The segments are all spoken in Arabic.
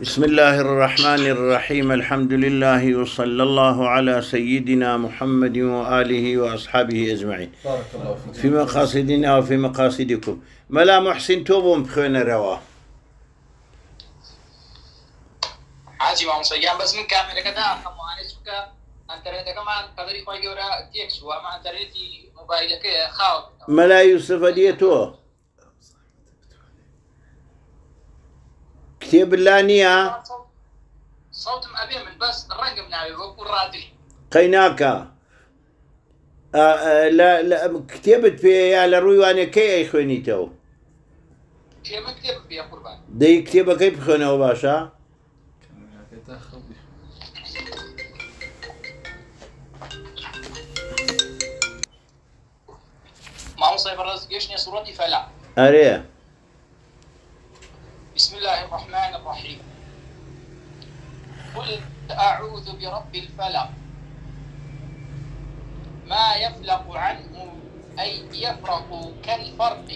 بسم الله الرحمن الرحيم الحمد لله وصلى الله على سيدنا محمد وآله وأصحابه أجمعين في مقاصدنا وفي مقاصدكم ملا محسن توبهم بخوين روا حاجي ما مصيام بس من قدري تيكس وما ملا يوسف ديتوه کتێب لا نییە قەی ناکە کتێبت پێەیە لە ڕووی وانەکەی ئەی خوێنیتەوە دەی کتێبەکەی بخوێنەوە باشە مامۆسای بەڕاست گەشتنیە سوڕەتی فەلا ئەرەیە بسم الله الرحمن الرحيم قل أعوذ برب الفلق ما يفلق عنه أي يفرق كالفرق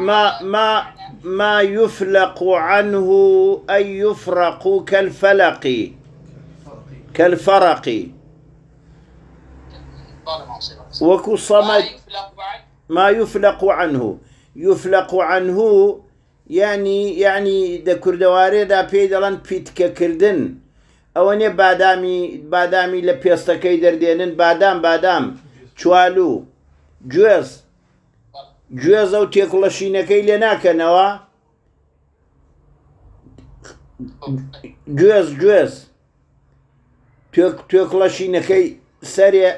ما ما ما يفلق عنه أي يفرق كالفلق كالفرق وكو صمد ما يفلق عنه يفلق عنه ینی یعنی دە کووردەوارێدا پێی دەڵەن پیتکەکردن ئەوە نێ بادامی بادامی لە پێستەکەی دەردێنن بادام بادام چوالو گوێز گوێزە و تێکوڵەشینەکەی لێ ناکەنەوە گوێز گوێز توێکڵەشینەکەی سەرێ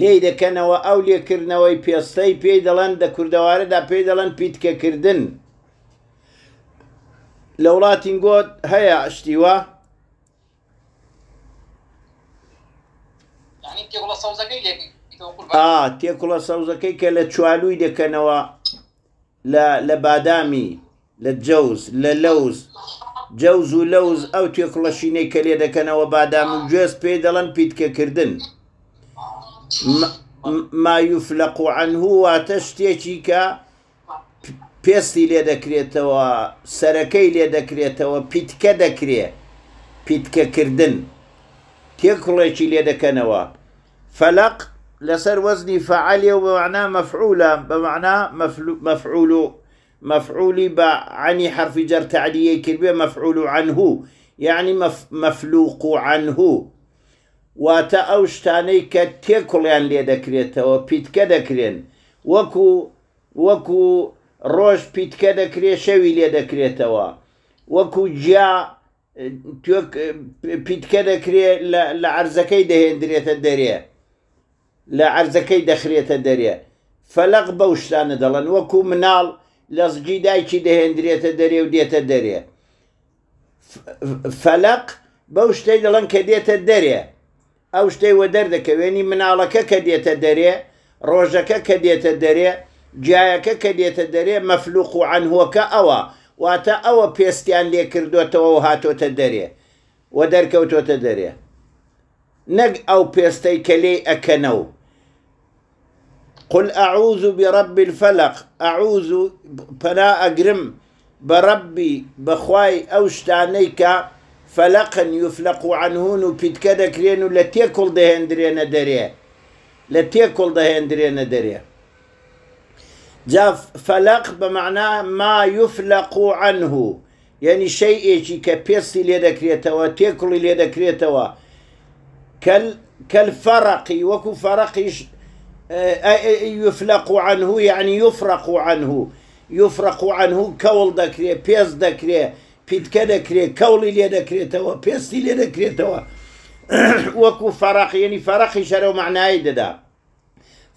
لێ دەکەنەوە ئەو لێکردنەوەی پێستەی پێی دەڵەن دە کووردەوارەدا پێی دەڵەن پیتکەکردن. لە وڵاتی گۆت هەیە شتیوە تێکوڵە سەوزەکەی کە لە چوالووی دەکەنەوە لە بادامی لە جەوز لە لەوز جەوز و لەوز ئەو تێکوڵەشینەی کە لێ دەکەنەوە بادام و گوێز پێ دەڵەن پیتکەکردن مایوف لە قوعن هو واتە شتێکی کە پێستی لێ دەکرێتەوە سەرەکەی لێ دەکرێتەوە پیتکە دەکرێت پیتکەکردن تێکڕێکی لێ دەکەنەوە فەلق لەسەر وەزنی فعالی و بەمعنا مەفعولە بەمعنا مەفعول و مەفعولی بە عنی حرفی جەر تعدیە کردێ مەفعول و عنه یعنی مەفلوق و عنه واتە ئەو شتانەی کە تێکوڵیان لێ دەکرێتەوە پیتکە دەکرێن وەکو وەکو ڕۆژ پیتکە دەکرێت شەوی لێ دەکرێتەوە وەکو جیا پیتکە دەکرێت لە عرزەکەی دەهێندرێتە دەرێ لە عرزەکەی دەخرێتە دەرێ فەلق بەو شتانە دەڵەن وەکو مناڵ لە زگی دایکی دەهێندرێتە دەرێ و دێتە دەرێ فەلق بەو شتەی دەڵەن کە دێتە دەرێ ئەو شتەی وە دەردەکەوێنی مناڵەکە کە دێتە دەرێ ڕۆژەکە کە دێتە دەرێ جیایەکە کە دێتە دەرێ مەفلوق و عنهوەکە ئەوە واتە ئەوە پێستیان لێ کردوێتەوە و هاتۆتە دەرێ و دەرکەوتۆتە دەرێ نەک ئەو پێستەی کەلەی ئەکەنەوە قل ئەعوز و بڕب الفەلق ئەعوز و پەنا ئەگرم بە ڕبی بەخوای ئەو شتانەی کە فەلقن یفلق و عنهون و پیتکە دەکرێن و لە تێکڵ دەهێندرێنە دەرێ لە تێکڵ دەهێندرێنە دەرێ جاء فلق بمعنى ما يفلق عنه يعني شيء كبيس اللي كبيسي لدكريتوا تيكل لدكريتوا كال كالفرق وكو فرق يفلق عنه يعني يفرق عنه يفرق عنه كول دكري بيس دكري بيت دەکرێت کەوڵی لێ دەکرێتەوە پێستی لێ دەکرێتەوە وكو فەرەقیێنی يعني شەرە و معنایی دەدا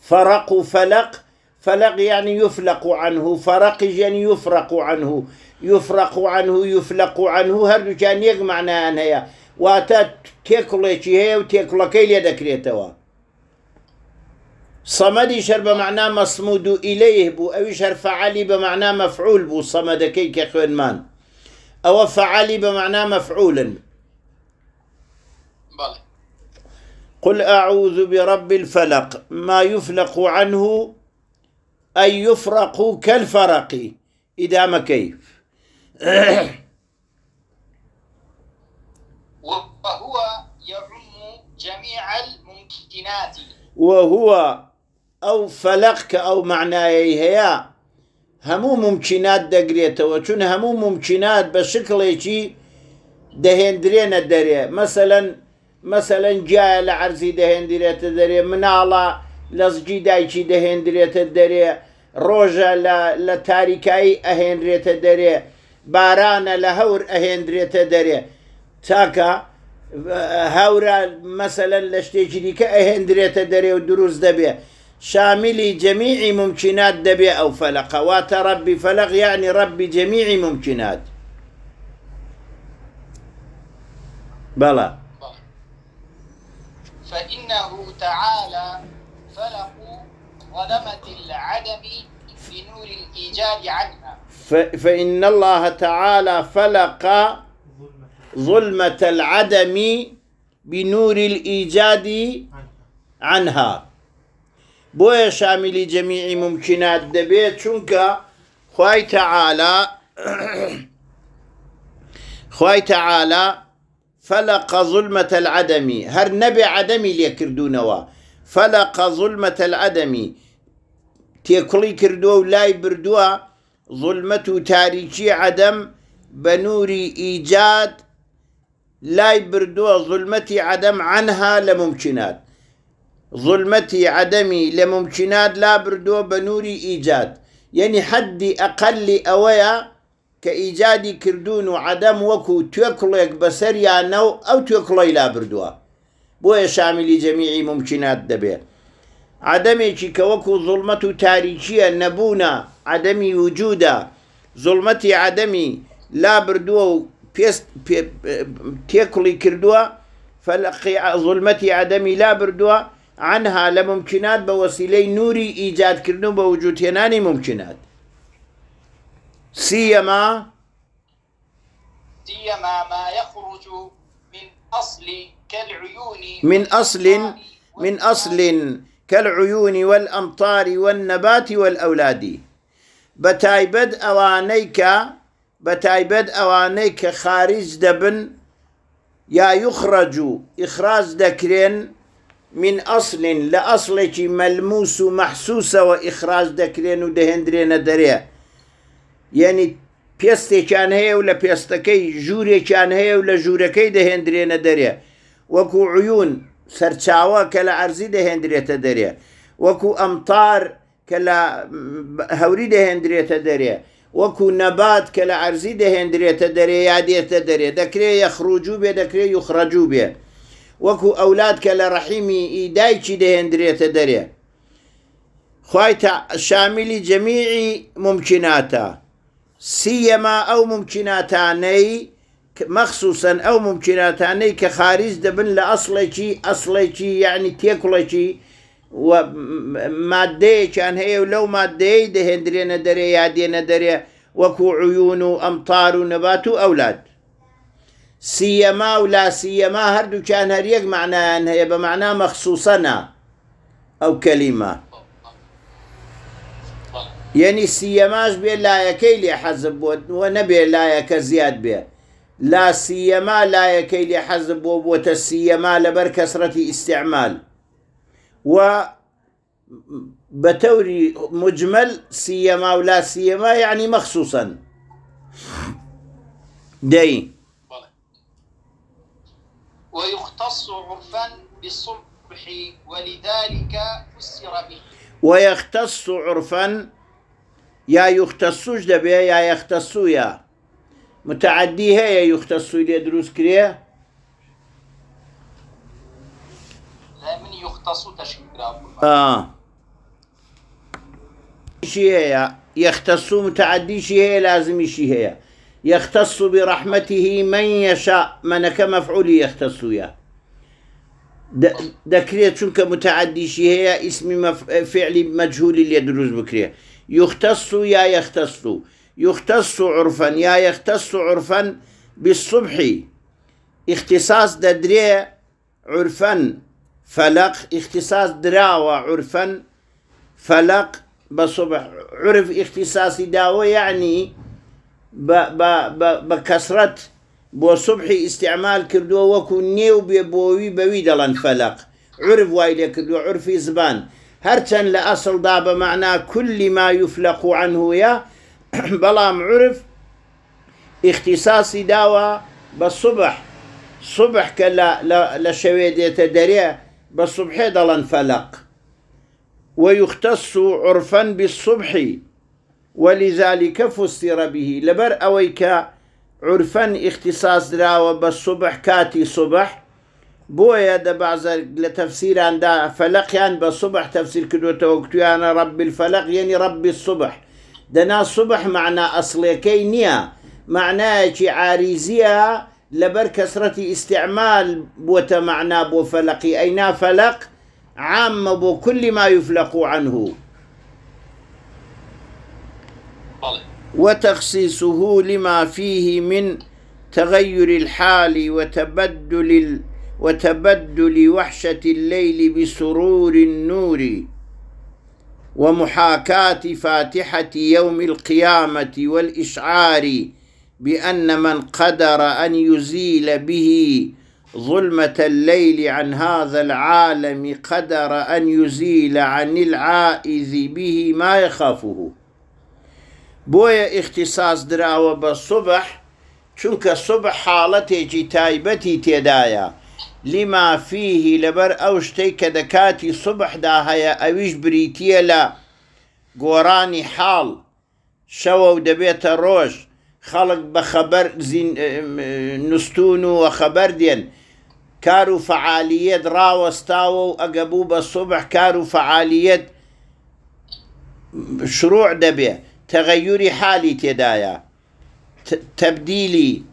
فەرەق فرق فلق فلق يعني يفلق عنه فرقج يعني يفرق عنه يفرق عنه يفلق عنه هر كان يجمع معناها يا واتا تيكل هەیە هي تێکڵەکەی كيليا دكريتوا صمدي شرب بە معنا مەسمود و ئیلەیه بوو ئەوی شەرفعالی بە معنا مەفعول بوو سەمەدەکەی کە خوێنمان ئەوە فعالی بە قل أعوذ برب الفلق ما يفلق عنه أن يفرقوا كالفرق إذا ما كيف وهو يعم جميع الممكنات وهو أو فلقك أو معنى هي همو ممكنات دقريتا چون هەموو ممکنات بشكل شکڵێکی دهندرينا دريه مثلا مثلا جایە لە عەرزی دريه من الله لەزگی دایکی دەهێندرێتە دەرێ ڕۆژە لە تاریکایی ئەهێنرێتە دەرێ بارانە لە هەور ئەهێندرێتە دەرێ تاکە هەورە مەسەلەن لە شتێکی دیکە ئەهێندرێتە دەرێ و دروست دەبێ شامیلی جەمیعی ممکنات دەبێ ئەو فەلقەواتە ڕبی فەلق یعنی ڕبی جەمیعی ممکنات بەڵە فإنه تعالى فلقوا ظلمة العدم بنور الإيجاد عنها فإن الله تعالى فلق ظلمة العدم بنور الإيجاد عنها بويا شامل جميع ممكنات دبيت چونکە خوي تعالى خوي تعالى فلق ظلمة العدم هر نبي عدمي ليكردونوا فلق ظلمة العدم تيكولي كردو و لای ظلمة زڵمەت عدم بنوري إيجاد لاي نووری ظلمة عدم عنها لممكنات ظلمة عدمي لممكنات لا بردووە بنوري إيجاد يعني حد أقل أويا ئەوەیە كردون ئیجادی وكو تيكوليك بسريا نو أو تيكولي لا بردووە بۆیە شامیلی جەمیعی ممکنات دەبێت عدمێکی کە وەکو زڵمەت و تاریکیە نەبوونە عدەمی وجودە زڵمەتی عدەمی لا بردووە و پێست تێکڵی کردووە فەلقی زڵمەتی عدەمی لا بردووە عنها لە ممکنات بە وەسیلەی نوری ئیجادکردن بە وجودهێنانی ممکنات سيما سيما ما يخرج من أصل من أصل من أصل كالعيون والأمطار والنبات والأولاد بتاي بد أوانيك بتاي بد أوانيك خارج دبن يا يخرج إخراج دكرين من أصل لە ملموس محسوس وإخراج دكرين ودهندرين دريا يعني بيستي كان هي ولا بيستكي جوري كان هي ولا جوري كي لە ژوورەکەی وكو عيون سرچاوا كلا عرزي ده هندريتا داريا وكو أمطار كلا هوري ده هندريتا داريا وكو نبات كلا عرزي ده هندريتا داريا يعديتا داريا دكري يخرجو بيا دكريه يخرجو بيا وكو أولاد كلا رحيمي إيدايشي ده هندريتا داريا خويتا شاملي جميعي ممكناتا سيما أو ممكناتا ني مەخصوسن ئەو ممکناتانەی کە خارج دەبن لە ئەسڵێکی ئەسڵێکی یعنی تێکوڵێکی مادەیەکیان هەیە و لەو مادەی دەهێندرێنە دەرێ یا دێنە دەرێ وەکو عیون و ئەمتار و نەبات و ئەولات سیەما و لا سیەما هەردووکیان هەریەک معنایان هەیە بە معنا مەخصوسەنا ئەو کەلیمە یعنی سیەماش بێ لایەکەی لێ حەزب بووە نەبێ لایەکە زیاد بێت لا سيما لا يكي لحزب وبوت السيما لبر كسرة استعمال و بتوري مجمل سيما ولا سيما يعني مخصوصا دي ويختص عرفا بالصبح ولذلك فسر به ويختص عرفا يا يختصوش دبي يا يختصو يا هي يختص لي دروس كريا لا من يختص شي هي شي هي يختص برحمته من يشاء من كمفعول يختص يا دكريت شنك شي هي اسم فعل مجهول اللي يدروز بكريا يختص يا يختص يختص عرفا يا يختص عرفا بالصبح اختصاص ددري عرفا فلق اختصاص دراوة عرفا فلق بصبح عرف اختصاص داوة يعني بكسرة بۆ صبحی ئیسعمال کردووە وەکو بيبوي بێبەوەوی بەوی فلق عرف وايد كردو عرفي زبان هەرچەند لاصل دا بمعنى كل ما يفلق عنه يا بلام عرف اختصاصي داوا بالصبح صبح كلا لشويد لە بالصبح دلا فلق ويختص عرفا بالصبح ولذلك فسر به لبر أويك عرفا اختصاص دراوة بالصبح كاتي صبح بويا دبعز لتفسير دا فلق يعني بالصبح تفسير كدوة يعني رب الفلق يعني رب الصبح دنا صبح معنى أصليكي نيا معناهکی لبر كسرة استعمال بوت معنا بو فلقي أينا فلق عام بو كل ما يفلق عنه وتخصيصه لما فيه من تغير الحال وتبدل وتبدل وحشة الليل بسرور النور ومحاكاة فاتحة يوم القيامة والإشعار بأن من قدر أن يزيل به ظلمة الليل عن هذا العالم قدر أن يزيل عن العائذ به ما يخافه بويا اختصاص دراوه بالصبح چونك الصبح حالته حاڵەتێکی تایبەتی لما فيه لبر ئەو شتەی دكاتي صبح کاتی سوبحدا هەیە ئەویش بریتە لە گۆڕانی حاڵ شەوە الروش خلق بخبر زين اه، اه، نستونو وخبر نوستون كارو فعاليات دێن کار و فعالیت ڕاوەستاوە و شروع دبي تغيري حالي تدايا تبديلي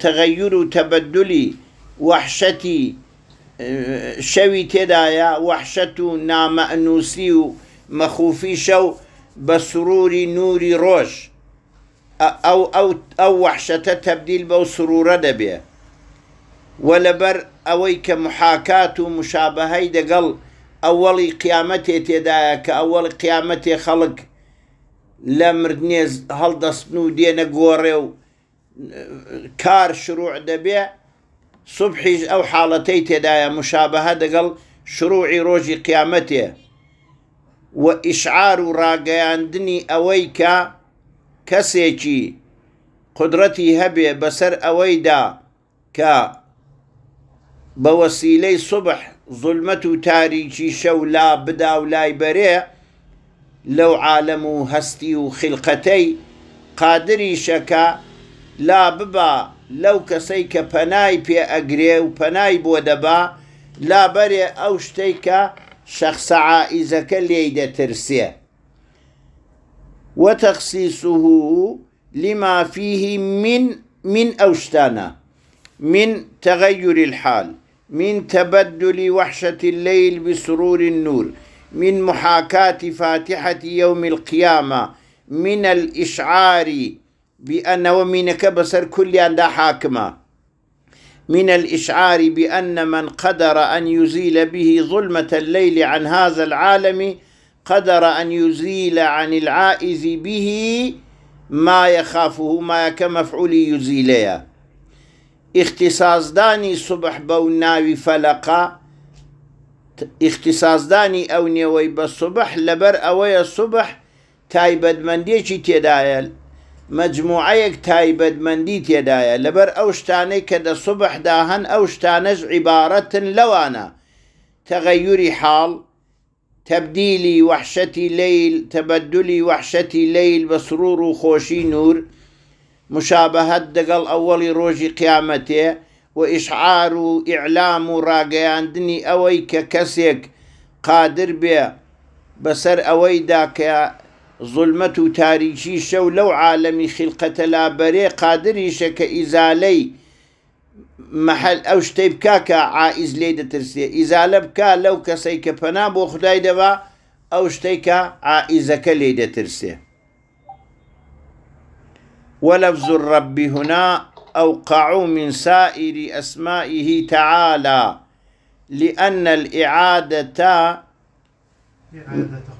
تغير تبدلي وەحشەتی شەوی تێدایە وەحشەت و نامەنووسی و مەخوفی شەو بە سروری نوری ڕۆژ ئەو ئەو وەحشەتە تەبدیل بەو سرورە دەبێ وە لەبەر ئەوەی کە محاکات و مشابهەی دەگەڵ ئەوەڵی قیامەتێ تێدایە کە ئەوەڵ قیامەتێ خەڵک لە مردنێز هەڵدەستن و دێنە گۆڕێ و کار شروع دەبێ سبحیش ئەو حاڵەتەی تێدایە مشابەهە دەگەڵ شروعی ڕۆژی قیامەتێ و ئیشعار و ڕاگەیاندنی ئەوەی کە کەسێکی قدرەتی هەبێ بەسەر ئەوەیدا کە بە وەسیلەی سبح زولمەت و تاریکی شەو لا بدا و لای بەرێ لەو عالم و هەستی و خلقەتەی قادری شەکە لا ببە لو کەسەی بناي بي أجري وبناي و لا بري أو شتيك شخص عائزة كلي شەخصە ترسيه وتخصيصه لما فيه من من أوشتانا من تغير الحال من تبدل وحشة الليل بسرور النور من محاكاة فاتحة يوم القيامة من الإشعار بأن مينك بسر كل عند حاكمة من الإشعار بأن من قدر أن يزيل به ظلمة الليل عن هذا العالم قدر أن يزيل عن العائز به ما يخافه ما كمفعول يزيليا اختصاص داني صبح بوناوي فلقا اختصاص داني أو نيوي بالصبح لبر أوي الصبح تایبەتمەندێکی تيدايل مجموعەیەک تایبەتمەندی تێدایە لەبەر ئەو شتانەی کە دە سوبحدا هەن ئەو شتانەش عیبارەتن لەوانە تەغەیوری حاڵ تبدیلی وحشەتی لیل تەبدلی وحشەتی لیل بە سرور و خۆشی نور مشابهت دەگەڵ ئەوەڵی ڕۆژی قیامەتێ و ئیشعار و ئیعلام و ڕاگەیاندنی ئەوەی کە کەسێک قادر بێ بەسەر ئەوەیدا کە ظلمة تاريخي شو لو عالمي خلقة لا بري قادریشە کە إزالي محل أو شتيب كاكا عائز ليدة دەترسێ ئیزالە بکە لو كسيك کە پەنا بۆ أو دەبا عائزك ليدة عائیزەکە ولفظ الرب هنا أوقع من سائر أسمائه تعالى لأن الإعادة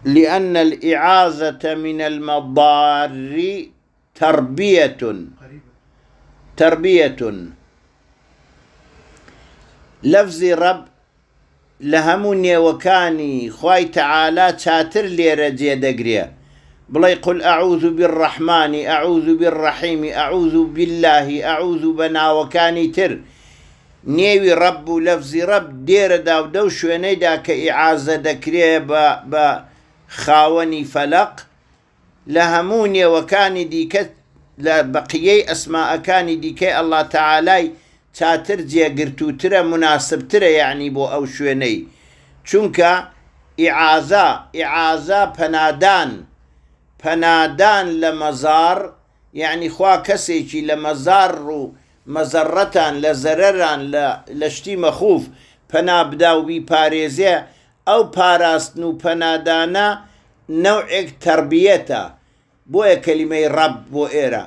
لأن الإعاذة من المضار تربية تربية لفظ رب لهمني وكاني نێوەکانی تعالى تاتر لي رجي دقريا بلي قل أعوذ بالرحمن أعوذ بالرحيم أعوذ بالله أعوذ بنا وكاني تر نێوی ڕەب و لەفزی ڕەب دێرەدا و دەو شوێنەیدا کە ئیعازە دەکرێ بە خاوەنی فەلق لە هەموو نێوەکانی دیکە لە بەقیەی ئەسماعەکانی دیکەی ئەلله تەعاالای چاتر جێگرتووترە مناسبترە یعنی بۆ ئەو شوێنەی چونکە ئیعازا ئیعازا پەنادان پەنادان لە مەزار یعنی خوا کەسێکی لە مەزار و مەزەڕەتان لە زەرەران لە شتی مەخوف پەنابدا و بیپارێزێ ئەو پاراستن و پەنادانە نەوعێک تربیەتە بۆیە کەلیمەی ڕب بۆ ئێرە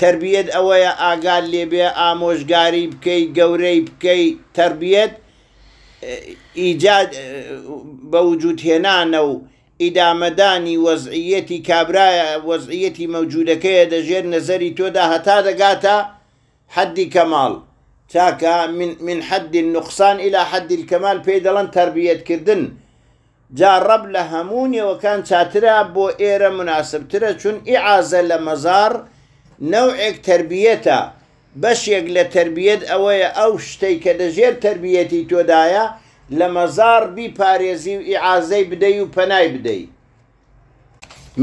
تربیەت ئەوەیە ئاگال لێبێ ئامۆژگاری بکەی گەورەی بکەی تربیەت ئیجاد بە وجودهێنانە و ئیدامەدانی وەزعیەتی کابرایە وەزعیەتی مەوجودەکەیە دەژێر نەزەری تۆدا هەتا دەگاتە حدی کەماڵ چاکە من حدی نقصان إلى حدی کەمال پێی دەڵەن تربیەتکردن جا ڕەب لە هەمونیەوەکان چاترا بۆ ئێرە مناسبترە چون ئیعازە لە مەزار نەوعێک تربیەتە بەشێک لە تربیەت ئەوەیە ئەو شتەی کە دەژێر تربیەتی تۆدایە لە مەزار بیپارێزی و ئیعازەی بدەی و پەنای بدەی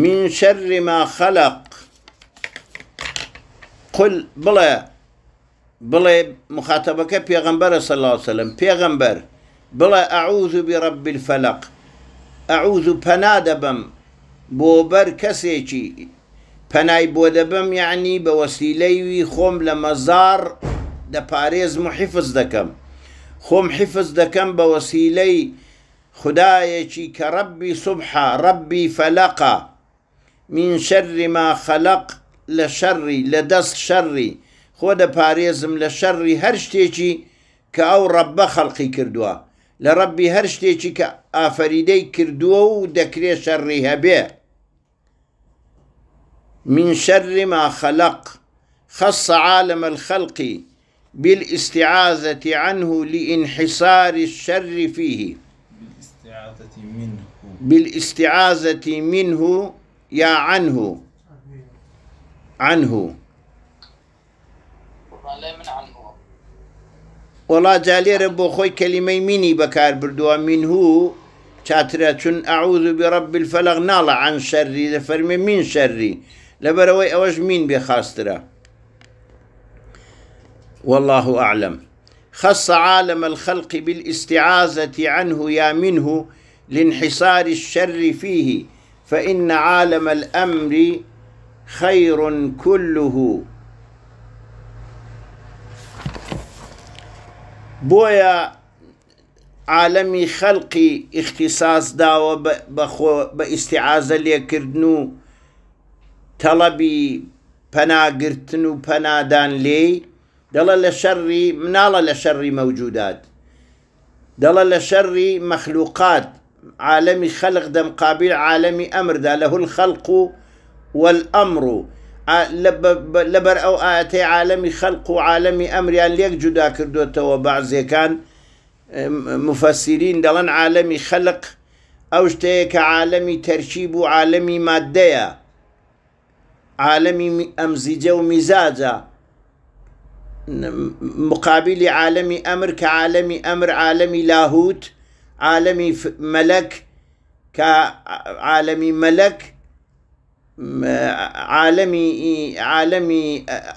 من شەرما خەلق قل بڵێ بلا مخاطبة كبيغمبر صلى الله عليه وسلم بيغمبر بلا أعوذ برب الفلق أعوذ بنادبم بوبر كسيكي بناي بودبم يعني بوسيليوي خوم لمزار دا باريز محفظ دكم خوم حفظ دكم بوسيلي خدايكي كربي صبحا ربي فلقا من شر ما خلق لشري لدس شري خود پاریزم لشری هرشتی چی که او رب خلقی کردوه لربی هرشتی چی که آفریدی کردوه و دکری شری هبه من شر ما خلق خص عالم الخلق بالاستعاذة عنه لانحسار الشر فيه بالاستعاذة منه بالاستعاذة منه يا عنه عنه ولا جالي رب خوي كلمة ميني بكار بردوا من هو شاترة أعوذ برب الفلق نال عن شري لە من شري لبروي أوج مين بخاسترة والله أعلم خص عالم الخلق بالاستعاذة عنه يا منه لانحصار الشر فيه فإن عالم الأمر خير كله بۆیە عالەمی خەڵقی ئیختصاس داوە بە ئیسیعازە لێکردن و تەڵەبی پەناگرتن و پەنادان لێی دەڵە لە شەڕی مناڵە لە شەڕی مەوجودات دەڵە لە شەڕی مەخلووقات عالەمی خەلق دەمقابل عالەمی ئەمردا لەهول خەلق و والأمر آه، لبر او آتي عالمي خلق وعالمي امر يعني ليك جودا كردو بەعزیەکان مفەسیرین كان مفسرين خەلق عالمي خلق کە عالەمی عالمي و وعالمي مادەیە عالمي ئەمزیجە و مقابل عالمي امر كعالمي امر عالمي لاهوت عالمي ملك كعالمي ملك عالمي عالمي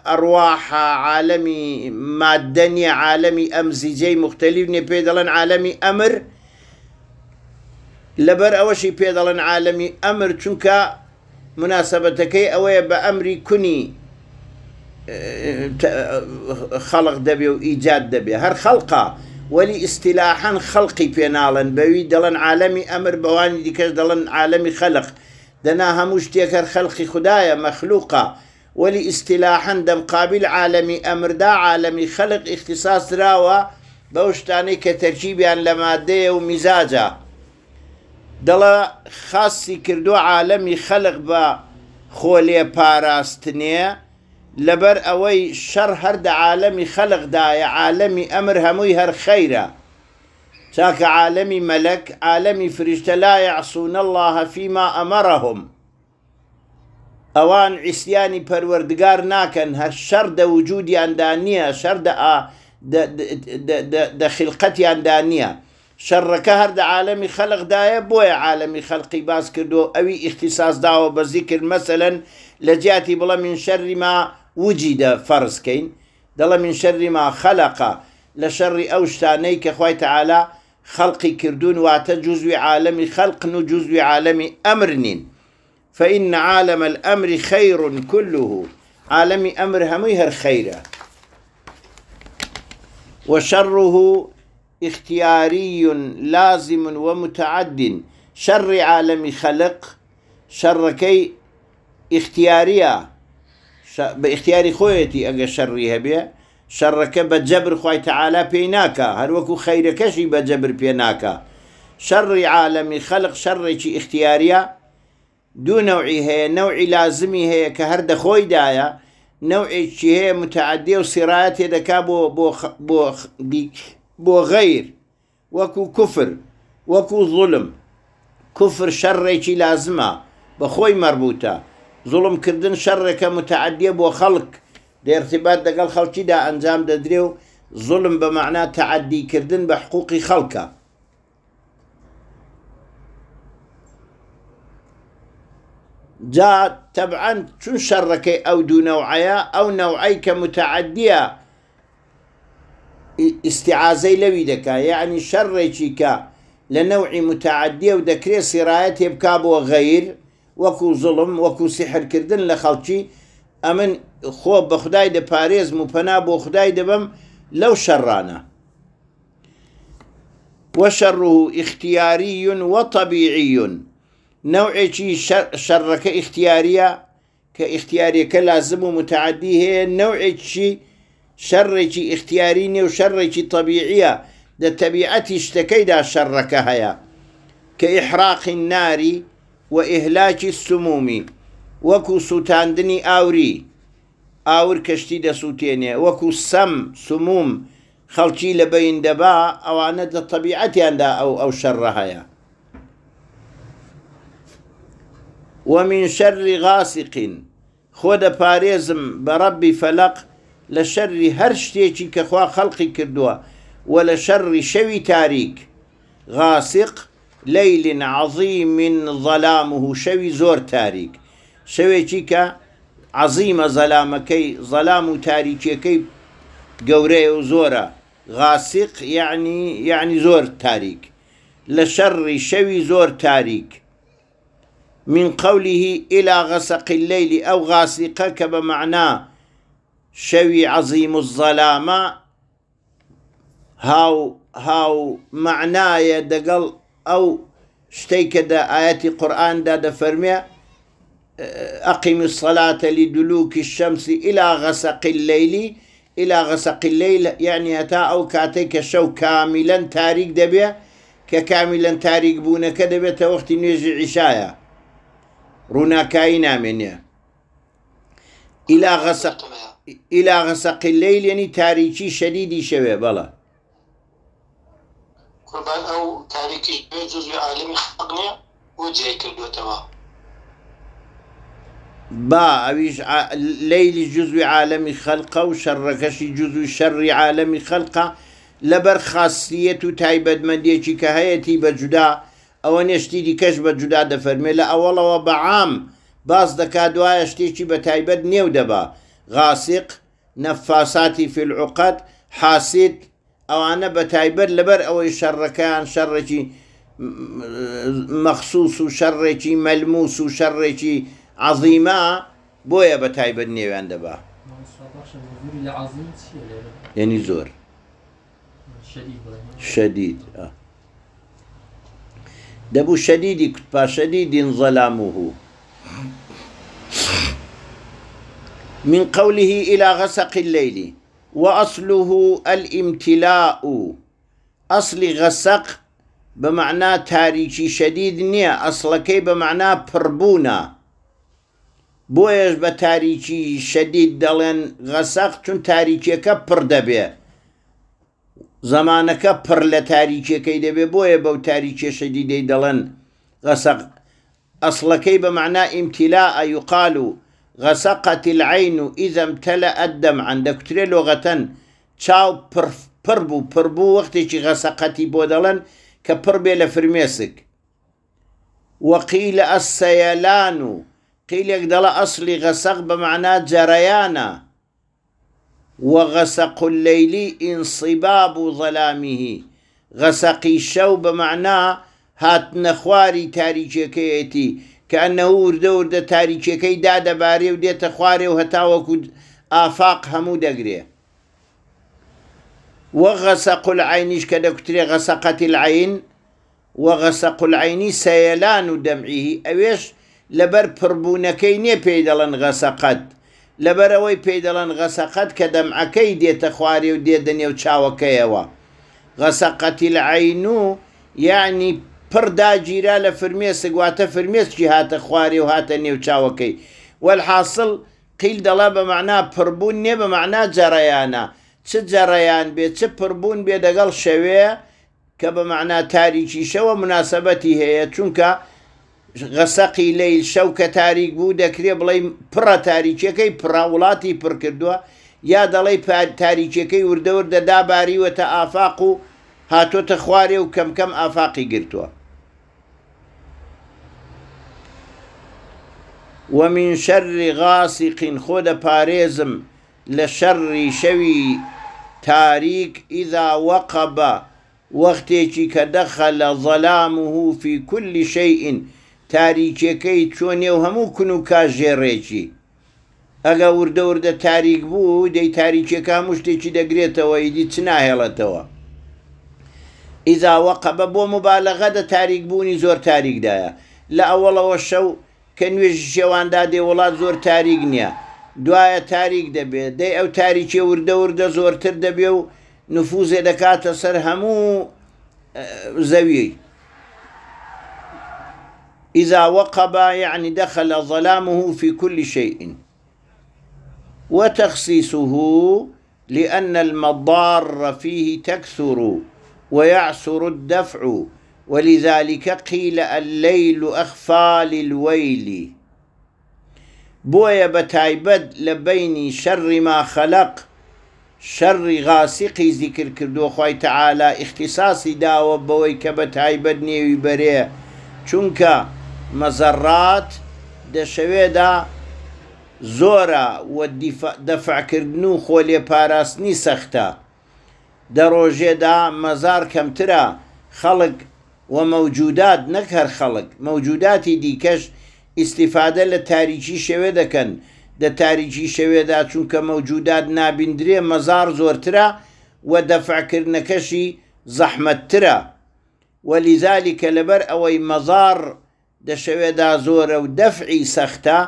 ارواح عالمي مادني عالمي امزجي مختلف نبيدلن عالمي امر لبر اوشي بيدلن عالمي امر چونكا مناسبتكي اوي بامري كني اه، اه، خلق دبي وايجاد دبي هر خلقه ولي استلاحا خلقي بينالن بوي دلن عالمي امر بواني ديكش دلن عالمي خلق دەنا هەموو شتێکەر خەلقی خدایە مەخلوقە وەلی ئیسیلاحەن دەمقابل عالەمی ئەمردا عالەمی خەلق اختصاس درراوە بەو شتانەی کە تەرجیبیان لە مادەیە و میزاجە دەڵە خاصی کردو عالەمی خەلق بە خۆلێ پاراستنێ لەبەر ئەوەی شەر هەردە عالەمی خەلقدایە عالەمی ئەمر هەمووی هەر خەیرە ساك عالمي ملك عالمي فریشتە لا يعصون الله فیما ئەمەڕەهم ئەوان ئیسیانی پەروەردگار ناکەن هە شەر دە وجودیاندا نییە شەر دە خلقەتیاندا نییە شر كهر دا عالمي خلق عالەمی خەلقی عالمي خلقي ئەوی ئیختصاس اوي اختصاص داو بذكر مثلا لجاتي بلا من شر ما فرز كين دلا من شر ما خلق لشر اوشتانيك خوي تعالى کە خلقي كردون واتجوز جزوی خلق نجوز و جزوی فإن عالم الأمر خير كله عالم أمر هميهر خيرا وشره اختياري لازم ومتعد شر عالم خلق شر كي باختياري خويتي أجا شري بيه شەڕەکە بە جەبر خی تەعالا پێی ناکە هەروەکو خەیرەکەشی بە جەبر پێ ناکە شەڕی عالەمی خەلق شەڕێکی اختیاریە دوو نەوعی هەیە نەوعی لازمی هەیە کە هەر دەخۆیدایە نەوعێکی هەیە متعادێ و سیرایەت تێ دەکا بۆ بۆ غەیر وەکو کوفر وەکو زولم کوفر شەڕێکی لازمە بە خۆی مەربوتە زوڵمکردن شەڕێکە متعادێ بۆ خەڵک دەرتیبات دەگەڵ خەڵکیدا ئەنجام دەدرێ و زڵم بە معنا تعدیکردن بە حقوقی خەڵکە جا تەبعاان چون شەڕەکەی ئەو دوو نەوعەیە ئەو نەوعی کە متعدیە ئیسعازەی لەوی دەکا یعنی شەڕێکی کە لە نەوعی متعدیە و دەکرێت سیرایەت هێبکا بۆ غەیر وەکو زڵم وەکو سیحرکردن لە خەڵکی ئەمن خۆ بە خدای دە پارێزم بو خداي ده بم لو لەو وشره اختياري وطبيعي نوعي نەوعێکی شر ئختیاریە کە ئختیاریەکە لازم و متعدی هەیە نەوعێکی شەڕێکی ئختیاری نێو شەڕێکی تەبیعیە لە تەبیعەتی شتەکەیدا شەڕەکە هەیە كإحراق النار وإهلاك السمومي وەکو سووتاندنی ئاوری ئاور کەشتی دەسووتێنێ وەکو سەم سموم خەڵکی لە بەین دەبا ئەوانە دە تەبیعەتیاندا ئەو ئەو شەڕە هەیە وەمین شەرری غاسیقین خۆ دەپارێزم بە ڕەبی فەلق لە شەرری هەر شتێکی کەخوا خەڵقی کردووە وە لە شەڕی شەوی تاریک غاسق لەیلین عظیم من ظەلامه شەوی زۆر تاریک شەوێکی کە عزیمە زەلامەکەی زەلام و تاریکیەکەی گەورەیە و زۆرە غاسق یعنی یعنی زۆر تاریک لە شەڕی شەوی زۆر تاریک من قوله إلى غسق الليل أو غاسقك بمعنى شوي عظيم الظلامة هاو هاو معنايا دقل أو شتيك دا آيات قرآن دا دا فرميه أقم الصلاة لدلوك الشمس إلى غسق الليل إلى غسق الليل يعني هتا أو كاتيك الشو كاملا تاريك دبي ككاملا تاريك بونا كدبيا توقت نيجي عشايا رونا كاينا منيا إلى غسق إلى غسق الليل يعني تاريكي شديد شوية بلا قربان أو تاريكي جزء عالمي خلقني وجهك الدوتوا با اویش لیلی جزوی عالمی خلقه و شر جزوی شری عالمی خلقه لەبەر خاصیت و تایبەتمەندێکی کە هەیەی أو ئەوە دي كشبة جدا دفر ملا أولا وبعام باز دەکات دوایە شتێکی بە تایبەت نيو دبا غاسق نفاساتي في العقد حاسد أو أنا بتايبد لبر أو شركان شركي مخصوص وشركي ملموس وشركي بدني عند با يعني زور شديد شديد اه دبو شديد شدیدی شديد ظلامه من قوله إلى غسق الليل وأصله الامتلاء أصل غسق بمعنى تاريخي شديد نية كي بمعنى بربونا بۆیش بە تاریکی شەدید دەڵێن غەسەق چون تاریکیەکە پڕ دەبێ زمانەکە پڕ لە تاریکیەکەی دەبێ بۆیە بەو تاریکیە شەدیدەی دەڵێن غەسەق ئەسڵەکەی بە معنا ئیمتیلا ئەیقال و غەسەقەت العین و ئیزەم تەلە ئەدەم عندەکترێ لۆغەتەن چاو پڕ بوو پڕبوو وەختێکی غەسەقەتی بۆ دەڵێن کە پڕ بێ لە فرمێسک وەقی لە ئەسەیەلان و قيل يقدر أصلي غسق بمعنى جريانا وغسق الليل انصباب ظلامه غسقي الشو بمعنى هات نخواري تاريكيتي كأنه ورد وردة تاريكيكي دادا باري وديت خواري وكود آفاق همو دقري وغسق العين كذا كتري غسقت العين وغسق العين سيلان دمعه أويش لەبەر پڕبوونەکەی نییە پێی دەڵەن غەسەقەت لەبەرەوەی پێی دەڵەن غەسەقەت کە دەمعەکەی دێتە خواری و دێدە نێو چاوەکەیەوە غەسەقەتی لە عین و یعنی پڕداگیرا لە فرمێ سگواتە فرمێسکی هاتە خواری و هاتە نێو چاوەکەی وەحاصل قیل دەڵا بە معنا پڕبوون نێ بە معنا جەڕیانە چ جەڕیان بێ چ پڕبوون بێ دەگەڵ شەوەیە کە بە معنا تاریکی شەوە مناسبەتی هەیە چونکە غەسەقی لەیل شەو کە تاریک بوو دەکرێ بڵێ پڕە تاریکیەکەی پراوڵاتی پڕ کردووە یا دەڵێ تاریکیەکەی وردەور دەدا باریوەتە ئافاق و هاتۆتە خوارێ و کەم کەم ئافاقی گرتووە وەمین شەرری غاسی قین خۆ دە پارێزم لە شەڕی شەوی تاریک ئیدا وەقەبە وەختێکی کە دەخە لە زەلامه فی کولی شەئین تاریکیەکەی چۆنێ و هەموو کون و کاژێڕێکی ئەگە وردە وردە تاریک بوو دەی تاریکیەکە مشتێکی دەگرێتەوە ئیدی چ ناهێڵەتەوە ئیزاوەقە بە بۆ مبالەغە دە تاریک بوونی زۆر تاریکدایە لە ئەوڵەوە شەو کە نوێژ شێواندا دێ وڵات زۆر تاریک نییە دوایە تاریک دەبێت دەی ئەو تاریکێ وردە وردە زۆرتر دەبێ و نفوزێ دەکاتە سەر هەموو زەویی إذا وقب يعني دخل ظلامه في كل شيء وتخصيصه لأن المضار فيه تكثر ويعسر الدفع ولذلك قيل الليل أخفى للويل بويا بتايبد لە شر ما خلق شر غاسق ذكر كردو خوي تعالى داوە دا کە بە تایبەت نێوی مەزەڕات دەشەوێدا زۆرە و دەفعکردن و خۆلێ پاراستنی سەختە دە ڕۆژێدا مەزار کەمترە خەڵک و مەوجودات نەک هەر خەڵک مەوجوداتی دیکەش ئیسیفادە لە تاریکی شەوێ دەکەن دە تاریکی شەوێدا چونکە مەوجودات نابیندرێ مەزار زۆرترە و دەفعکردنەکەشی زەحمەتترە وەلیزالی کە لەبەر ئەوەی مەزار دەشەوێدا زۆرە دفعي دەفعی سەختە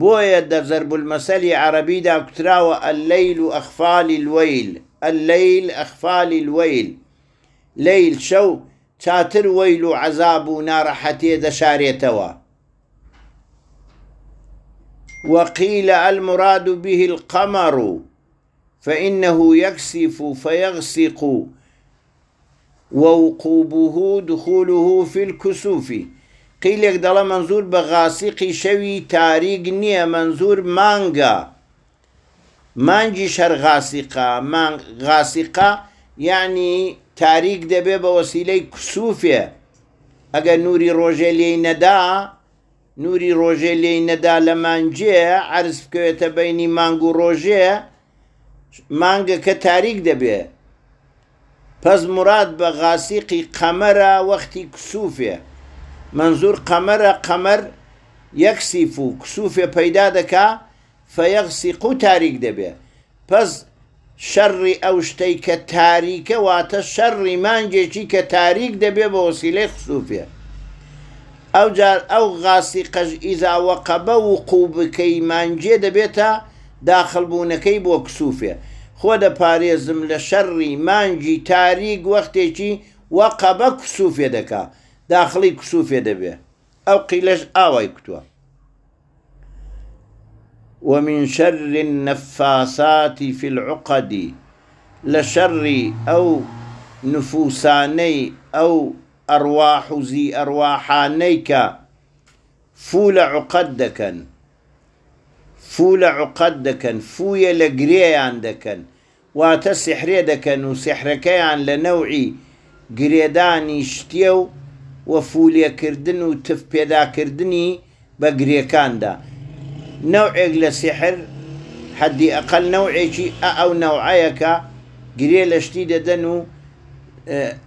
بۆیە المسالي عربي عەربیدا کوتراوە ئەلەیل و ئەخفالی الوەیل ئەلەیل ئەخفالی الوەیل لەیل شەو چاتر وەیل و عەذاب و ناڕەحەتێ دەشارێتەوە وقيل المراد به القمر فإنه يكسف فيغسق ووقوبه دخوله في الكسوف قیلێک دەڵە منزور بە غاسیقی شەوی تاریگ نییە منزور مانگە مانگی شەرغاسیقا غاسیقا یعنی تاریک دەبێ بە وەسیلەی کوسوفێ ئەگەر نوری ڕۆژێ لێی نەدا نوری ڕۆژێ لێی نەدا لە مانجێ عرز بکەوێتە بینی مانگ و ڕۆژێ مانگە کە تاریک دەبێ پەز مراد بە غاسیقی قەمەرە وەختی کوسوفێ منزور قەمەرە قەمەر یەکسیف و کسوفێ پەیدا دەکا فەیەغسیق و تاریک دەبێ پەس شەڕی ئەو شتەی کە تاریکە واتە شەڕی مانگێکی کە تاریک دەبێ بە وسیلەی خسوفێ ئەو جار ئەو غاسی قەژ ئیزاوەقەبە و قوبکەی مانجێ دەبێتە داخلبوونەکەی بۆ کسوفێ خۆ دەپارێزم لە شەڕی مانجی تاریک وەختێکی وەقەبە کسوفێ دەکات داخلي كسوف يدبي أو قیلەش اوا يكتوى ومن شر النفاسات في العقد لشر أو نفوساني أو أرواح زي أرواحانيك فول عقدك فول عقدك فوي لقري عندك واتسحري دكن وسحركيان لنوعي قريداني شتيو وە فولێکردن و تف پێداکردنی بە گرێکاندا نەوعێک لە سحر حەدی ئەقل نەوعێکی ئە ئەو نەوعەکە گرێ لەشتی دەدەن و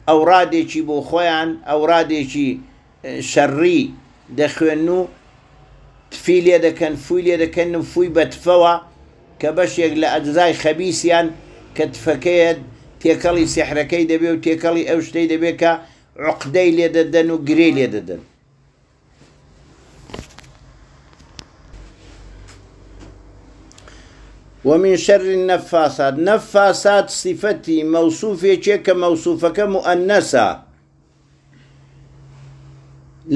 ئەو ڕادێکی بۆ خۆیان ئەو ڕادێکی شەڕی دەخوێن و تفی لێ دەکەن فوی لێ دەکەن و فوی بەتفەوە کە بەشێک لە ئەجزای خەبیسیان کە تفەکەیە تێکەڵی سحرەکەی دەبێ و تێکەڵی ئەو شتەی دەبێت کە عقدەی لێ ددن و گرێ ددن ومن شر النفاسات نفاسات صفتي موصوفي كيك موصوفك مؤنسة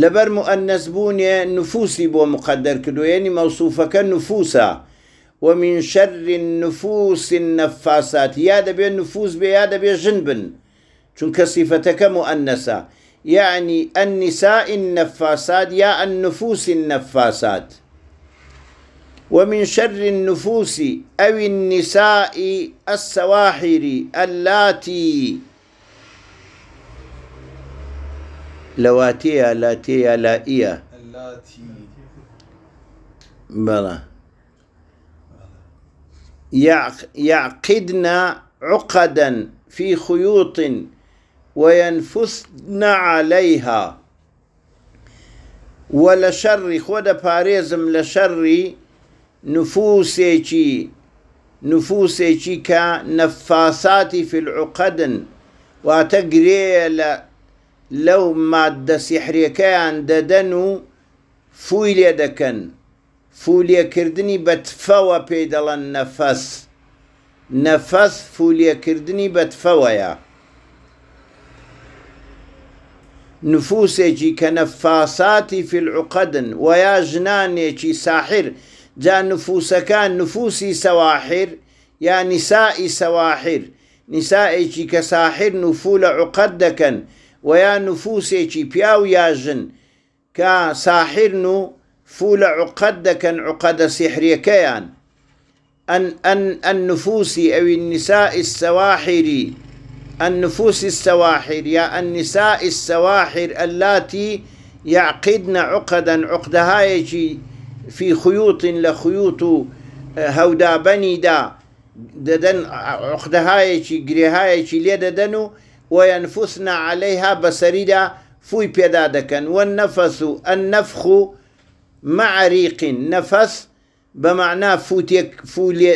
لبر مؤنس بوني نفوسي بو مقدر كدو يعني موصوفك نفوسة ومن شر النفوس النفاسات يا دبي النفوس بي دبي جنبن شنك صفتك مؤنسة يعني النساء النفاسات يا النفوس النفاسات ومن شر النفوس أو النساء السواحر اللاتي لواتيا لاتيا لائية اللاتي بلى يعقدن عقدا في خيوط وينفسنا عليها ولا شر خود پاريزم لشر نفوسيكي نفوسيكي كنفاسات في العقد واتقري لو مادة سحرية كان ددنو فوليا دكن بتفوى بەتفەوە پێی دەڵەن نەفەس نەفەس بتفوى يا نفوسێکی کە في العقد ويا جناني ژنانێکی ساحر جا نفوس كان نفوسي سواحر يا نساء سواحر نساء ساحر نفو لە ويا نفوسي و یا نفوسێکی پیا و یاژن عقد دەکەن أن أن أن ئەن أو النساء السواحري النفوس السواحر يا النساء السواحر اللاتي يعقدن عقدا عقدها في خيوط لخيوط آه، بني دا ددن يجي قريها يجي ددنو وينفثن عليها بسريدا فوي بيدادكا والنفس النفخ مع ريق نفث بمعنى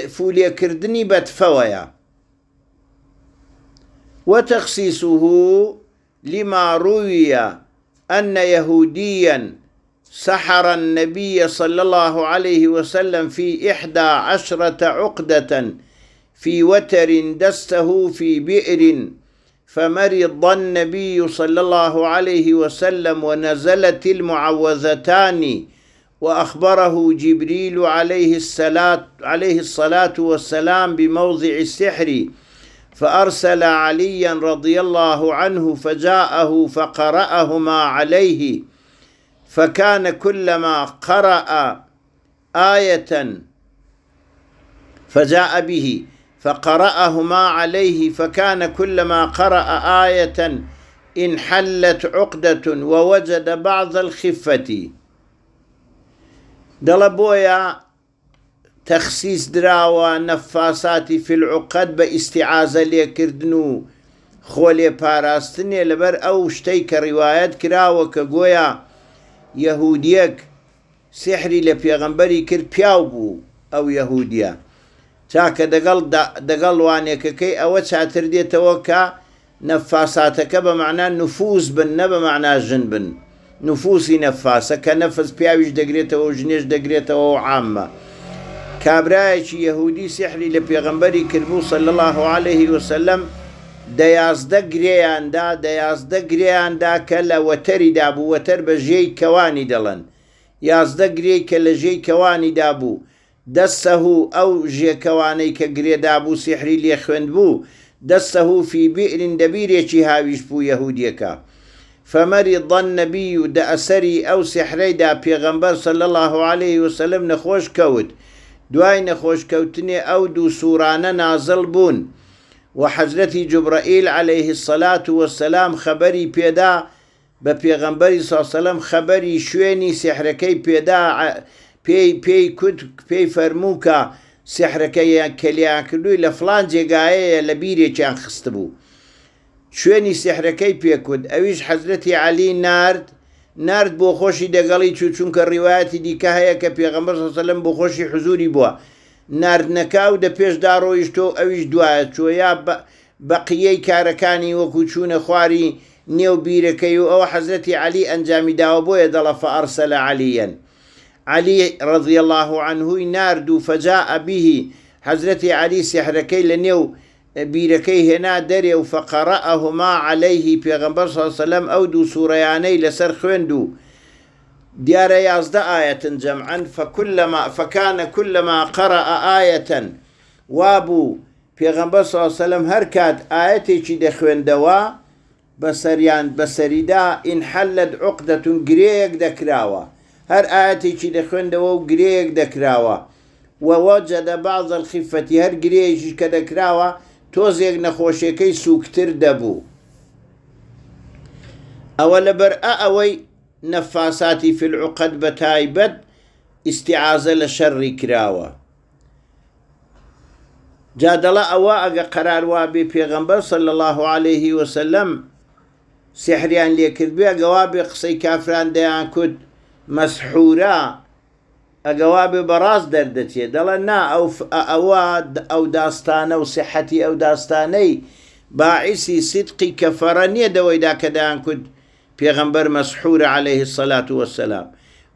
فوليكردني بتفويا وتخصيصه لما روي أن يهوديا سحر النبي صلى الله عليه وسلم في إحدى عشرة عقدة في وتر دسه في بئر فمرض النبي صلى الله عليه وسلم ونزلت المعوذتان وأخبره جبريل عليه الصلاة, عليه الصلاة والسلام بموضع السحر فأرسل عليا رضي الله عنه فجاءه فقرأهما عليه فكان كلما قرأ آية فجاء به فقرأهما عليه فكان كلما قرأ آية انحلت عقدة ووجد بعض الخفة دلبويا تەخصیص دراوە نەفاساتی فیلعقەت بە ئیسیعازە لێکردن و خۆ لێ پاراستنێ لەبەر ئەو شتەی کە ڕیواەت کراوە کە گۆیە یەهودیەک سحری لە پێغەمبەری کرد پیاو بوو ئەو یەهودیە چاکە دەگەڵ دەگەڵ وانێکەکەی ئەوە چاتر دێتەوە کە نەفاساتەکە بە معنا نفوس بن نە بە معنا ژن بن نفوسی نەفاسە کە نەفس پیاویش دەگرێتەوە و ژنێش دەگرێتەوە و عامە. کابراایکی یهودی سحری لە پێغمبەری کردبوو سل الله عليه وسلم دە یازدە گرێیاندا دە یازدە گرێیاندا کە لە وەتەریدا بوو وەتەر بە ژێی کەوانی دەڵەن یازدە گرێ کە لە ژێی کەوانیدا بوو دەستە و ئەو ژێکەوانەی کە گرێدا بوو سحری لێ خوێند بوو دەستە و فی بئرین دەبیرێکی هاویش بوو یەهودیەکە فەمەری دڵەن نەبی و دە ئەسەری ئەو سحرەیدا پێغەمبەر سل الله عليه وسلم نەخۆش کەوت. دوای نەخۆشکەوتنێ ئەو دوو سوورانە نازل بوون و حەزرەتی جوبرائیل عليه السەلات وەسەسلام خەبەری پێدا بە پێغەمبەری ساسەلم خەبەری شوێنی سحرەکەی پێدا پێی پێی کوت پێی فەرمووکە سحرەکەیان کلیاکردووی لە فلان جێگایەیە لە بیرێکیان خست بوو. شوێنی سحرەکەی پێکوت ئەویش حەزرەتی علی نرد نرد بۆ خۆشی دەگەڵی چوو چونکە ڕیواەتی دیکە هەیە کە پێغەمبەر سەسەلم بۆ خۆشی حزوری بووە نردنەکاو دە پێشدا ڕۆیشتۆ ئەویش دوایە چۆ یا بەقیەی کارەکانی وەکو چوونە خواری نێو بیرەکەی و ئەوە حەزرەتی علی ئەنجامی داوە بۆیە دەڵە فەرسە لە علیەن علی ڕضی الله عنهوی نرد و فەجا ئەبیهی حەزرەتی علی سیحرەکەی لە نێو بيركيه نا دريو فقرأه ما عليه في غنبر صلى الله عليه وسلم أو دو سورياني لسر خويندو ديار يازد آية جمعا فكلما فكان كلما قرأ آية وابو في غنبر صلى الله عليه وسلم هركات آيتي شدي خويندوا بسريان بسريدا إن حلت عقدة قريك دكراوا هر آيتي شدي خويندوا قريك دكراوا ووجد بعض الخفة هر قريك دكراوا تۆزێک نەخۆشیەکەی سوکتتر دەبوو. ئەوە لەبەر ئە ئەوەی نەفاساتی فعقد بە تایبەت ئیسعازە لە شەڕی کراوە. جادەڵە ئەوە ئەگە قەراروا بێ پێغەمبەر سل الله عليه وسلم سحریان لێکردبێ گەوا بێ قسەی کافران دەیان کورد مەسحورا ئەگەوا براس بەڕاست دەردەچێت دەڵە نا أواد أو داستان أو صحتي أو داستاني باعسي باعیسی سیدقی دو إذا دەوەیدا کەدایان في پێغمبەر مسحور عليه الصلاة والسلام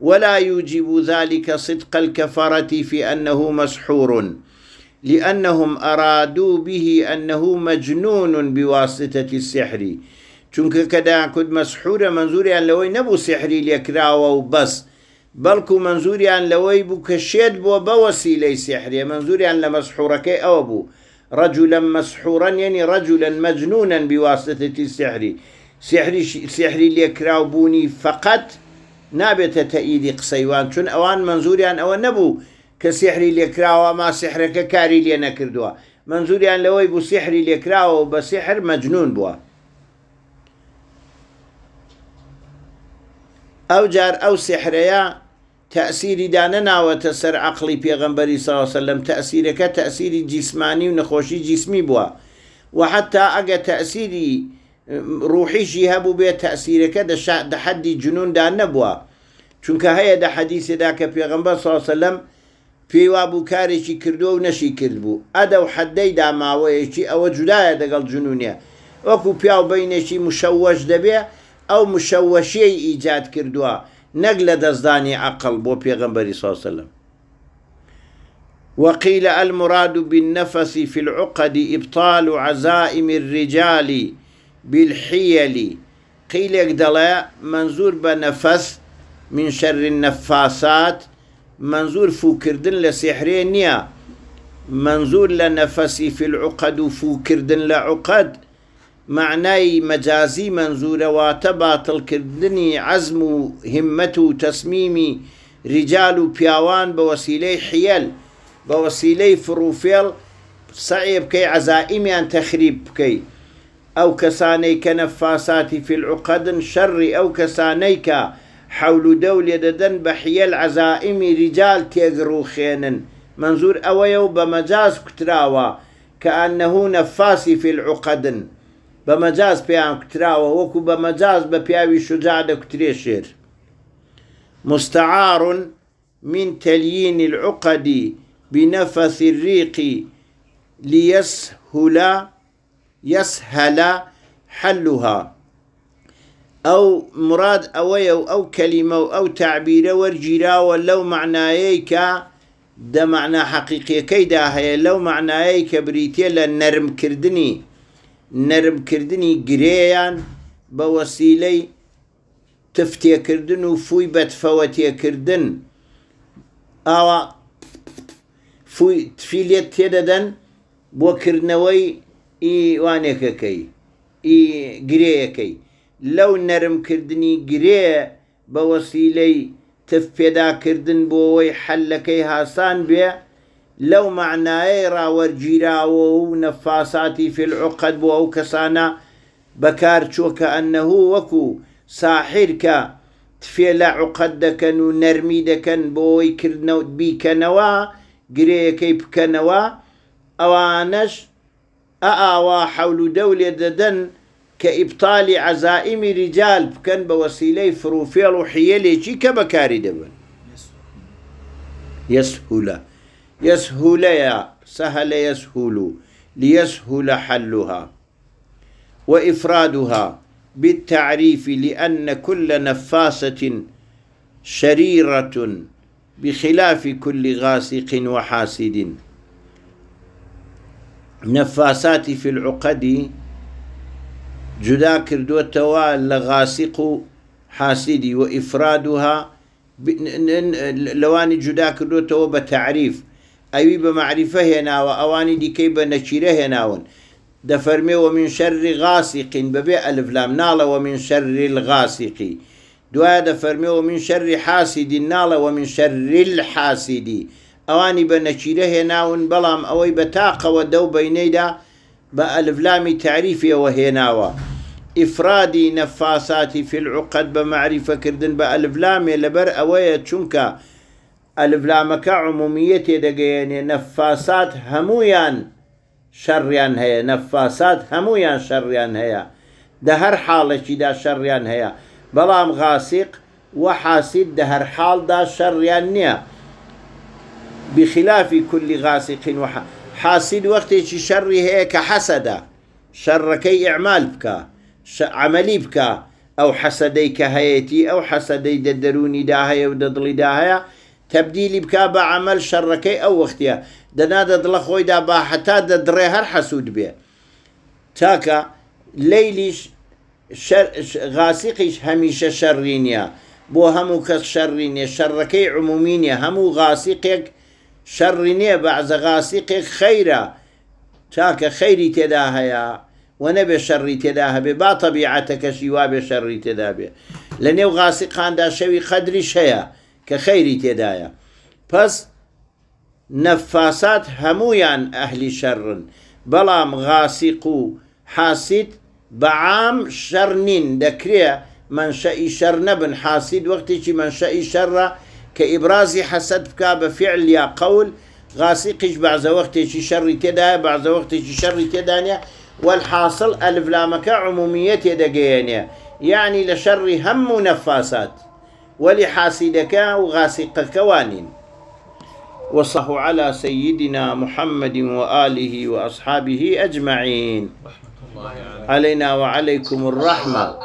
ولا يوجب ذلك صدق الكفرة في أنه مسحور لأنهم أرادوا به أنه مجنون بواسطة السحر چونك كدا كد مسحور منزوري يعني أن لو نبو سحري ليكراوة وبس بەڵکو منزوریان لەوەی بوو کە شێت بووە بەوەسی لەی سحرێ منزوریان لە مەسحورەکەی ئەوە بوو ڕجلە مەسحورەن یعنی ڕجلەن مەجنونەن بیواستەتی سحری سحری لێکراوبوونی فقط نابێتە تەئیدی قسەیوان چون ئەوان منزوریان ئەوە نەبوو کە سحری لێکراوە ما سحرەکە کاری لێ نەکردووە منزوریان لەوەی بوو سحری لێکراوە بە سحر مەجنون بووە ئەو جار ئەو سحرەیە تەسیری دانە ناوەتە سەر عقلی پێغمبەری ساوسە لەم تەسیرەکە تەسیری جیسمانی و نەخۆشی جیسمی بووە وحتا ئەگە تەسیری ڕوحیشی هەبوو بێت تەسیرەکە دەحدی جنوندا نەبووە چونکە هەیە دە حەدیسێدا کە پێغمبەر ساوسەلم پێیوا بوو کارێکی کردو و نەشی کرد بوو ئەدە و حەدەی داماوەیەکی ئەوە جودایە دەگەڵ جنونیە وەکو پیا و بینێکی مشەوەش دەبێت ئەو مشەوەشەی ئیجاد کردووە نەک لە دەستدانی عقل الله عليه وسلم وقيل المراد بالنفس في العقد إبطال عزائم الرجال بالحيل قيل يقدلا منظور بنفس من شر النفاسات منظور فوكردن لسحرين نيا منظور لنفسي في العقد فوكردن لعقد معنای مەجازی منزورەواتە باتڵکردنی عەزم و همەت و تەسمیمی ریجال و پیاوان بە وەسیلەی حیل بە وەسیلەی فروفێڵ سعی بکەی عزائیمیان تەخریب بکەیت ئەو کەسانەی کە نەفاساتی فیلعقدن شەڕی ئەو کەسانەی کە حولودە و لێدەدەن بە حیل عزائیمی ریجال تێگڕوخێنن منزور ئەوەیە و بە مەجاز کوتراوە کە ئەنەهوو نەفاسی فیلعقدن بمجاز بيان پێیان کوتراوە بمجاز بە مەجاز بە پیاوی شجاع دەکوترێ شێر مستعار من تليين العقد بنفث الريق ليسهل يسهل حلها أو مراد أوي أو كلمة أو تعبير ورجرا ولو معنايك ده معنى حقيقي كيدا هي لو معنايك بريتيا لنرم كردني نەرمکردنی گرەیان بە وەسیلەی تفتێکردن و فوی بەتفەوەتێکردن ئاوا فوی تفیلێت تێدەدەن بۆکردنەوەی ئیوانێکەکەی گرەیەکەی لەو نەرمکردنی گرێ بە وەسیلەی تف پێداکردن بۆ ئەوەی حەلەکەی هاسان بێ لەو معنایە ڕاوەرگیراوە و نەفاساتی فعقد بۆ ئەو کەسانە بەکار چۆکە ئەنەهوو وەکو ساحیرکە تفێ لە عقد دەکەن و نەرمی دەکەن بۆی کردنەوت بیکەنەوە گرەیەکەی بکەنەوە ئەوانەش ئەئاوا حول و دەولێ دەدەن کە ئیبتالی عەزائیمی ریجال بکەن بە وەسیلەی فروفێڵ و حیەلێکی کە بەکاری دەبن یسهولە. يسهليا سهل يسهل ليسهل حلها وإفرادها بالتعريف لأن كل نفاسة شريرة بخلاف كل غاسق وحاسد نفاسات في العقد جداكر دوتوا لغاسق حاسدي وإفرادها لواني جداكر دوتوا بتعريف أيوي بمعرفة هنا وأواني ديكي بنشيرة هناون دفرمي ومن شر غاسق ببيع ألف لام نالا ومن شر الغاسق دوا دفرمي ومن شر حاسد نالا ومن شر الحاسد أواني بنشيرة هناون بلام أوي بتاقة ودو بينيدا بألف لام تعريفي وهناوا إفرادي نفاساتي في العقد بمعرفة كردن بألف لام لبر أوية تشنكا ئەلفلامەکە عمومیە تێدەگەیەنێ نەفاسات هەمویان شەڕیان هەیە نەفاسات هەمویان شەڕیان هەیە دە هەر حاڵێکیدا شەڕیان هەیە بەڵام غاسیق وە حاسید دە هەر حاڵدا شەڕیان نییە بخلافی کولی غاسیقین وە حاسید وەختێکی شەڕی هەیە کە حەسەدا شەڕەکەی ئەعمال بکە عملی بکە ئەو حەسەدەی کە هەیەی ئەو حەسەدەی دە دەرونیدا هەیە و دەدڵیدا هەیە تبدیلی بکا بە عمل شەڕەکەی او وەختیە دەنادە دڵە دا با حتا دەدڕێ هەر هر حسود تاکە لەیلیش غاسیقیش شر شەڕی نیە بۆ بو همو شەڕی شرينيا شەڕەکەی عمومی همو هەموو غاسیقێک بعض نییە بەعزە غاسیقێک خەیرە چاکە خەیری تێدا هەیە و نەبێ شەڕی تێدا هەبێ با تەبیعاتەکەشی وا بێ شەڕی تێدا بێ كخيري تدايا بس نفاسات همويا أهل شر بلام غاسقو حاسد بعام شرنين دكريا من نین شر نبن حاسد نەبن حاسید وەختێکی منشەئی شەڕە کە ئیبرازی حەسەد بکە بە فعل یا قەول غاسیقیش بەعزە وەختێکی شەڕی تێدایە بەعزە وەختێکی شر تێدانە والحاصل ألف لامك عمومية یعنی يعني لشر هم نەفاسات. ولحاسدك وغاسق وانين وصه على سيدنا محمد وآله وأصحابه أجمعين علينا وعليكم الرحمة